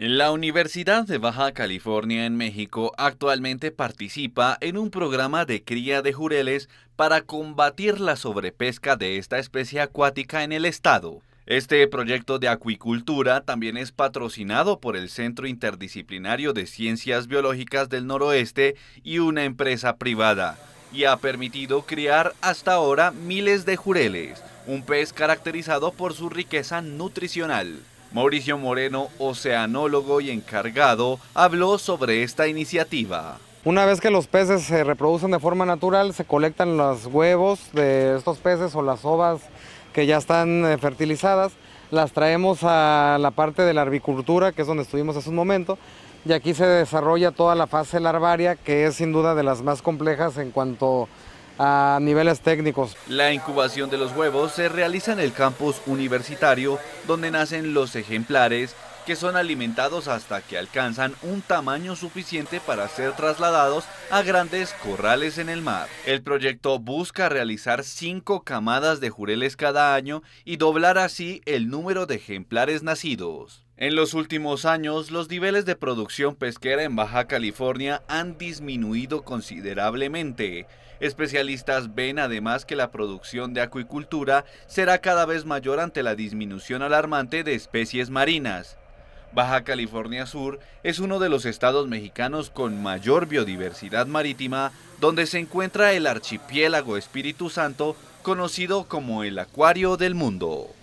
La Universidad de Baja California en México actualmente participa en un programa de cría de jureles para combatir la sobrepesca de esta especie acuática en el estado. Este proyecto de acuicultura también es patrocinado por el Centro Interdisciplinario de Ciencias Biológicas del Noroeste y una empresa privada, y ha permitido criar hasta ahora miles de jureles, un pez caracterizado por su riqueza nutricional. Mauricio Moreno, oceanólogo y encargado, habló sobre esta iniciativa. Una vez que los peces se reproducen de forma natural, se colectan los huevos de estos peces o las ovas que ya están eh, fertilizadas, las traemos a la parte de la arbicultura, que es donde estuvimos hace un momento, y aquí se desarrolla toda la fase larvaria, que es sin duda de las más complejas en cuanto a a niveles técnicos. La incubación de los huevos se realiza en el campus universitario donde nacen los ejemplares que son alimentados hasta que alcanzan un tamaño suficiente para ser trasladados a grandes corrales en el mar. El proyecto busca realizar cinco camadas de jureles cada año y doblar así el número de ejemplares nacidos. En los últimos años, los niveles de producción pesquera en Baja California han disminuido considerablemente. Especialistas ven además que la producción de acuicultura será cada vez mayor ante la disminución alarmante de especies marinas. Baja California Sur es uno de los estados mexicanos con mayor biodiversidad marítima, donde se encuentra el archipiélago Espíritu Santo, conocido como el Acuario del Mundo.